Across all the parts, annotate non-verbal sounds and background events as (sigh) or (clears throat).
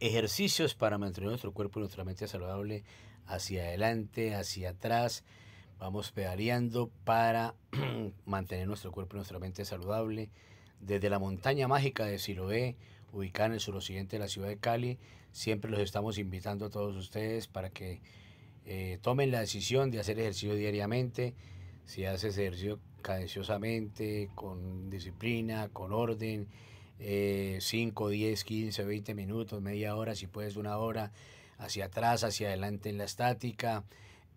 ejercicios para mantener nuestro cuerpo y nuestra mente saludable hacia adelante, hacia atrás. Vamos pedaleando para (clears throat) mantener nuestro cuerpo y nuestra mente saludable. Desde la montaña mágica de Siloé, ubicada en el suroccidente de la ciudad de Cali, siempre los estamos invitando a todos ustedes para que eh, tomen la decisión de hacer ejercicio diariamente. Si haces ejercicio cadenciosamente, con disciplina, con orden, 5, 10, 15, 20 minutos, media hora, si puedes una hora, hacia atrás, hacia adelante en la estática,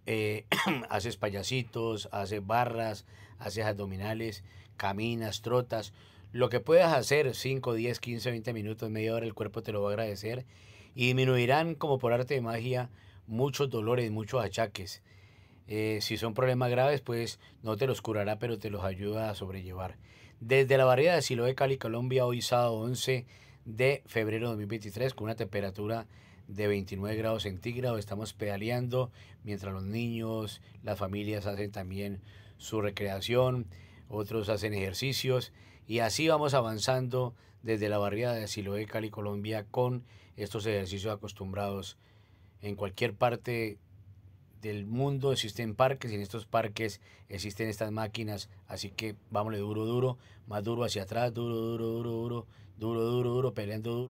eh, (clears throat) haces payasitos, haces barras, haces abdominales, caminas, trotas. Lo que puedas hacer 5, 10, 15, 20 minutos, media hora, el cuerpo te lo va a agradecer y disminuirán como por arte de magia muchos dolores, muchos achaques. Eh, si son problemas graves, pues no te los curará, pero te los ayuda a sobrellevar. Desde la barriada de Siloé, Cali, Colombia, hoy sábado 11 de febrero de 2023, con una temperatura de 29 grados centígrados. Estamos pedaleando mientras los niños, las familias hacen también su recreación, otros hacen ejercicios y así vamos avanzando desde la barriada de Siloé, Cali, Colombia, con estos ejercicios acostumbrados en cualquier parte del mundo existen parques y en estos parques existen estas máquinas, así que vámonos duro, duro, más duro hacia atrás, duro, duro, duro, duro, duro, duro, duro, peleando duro.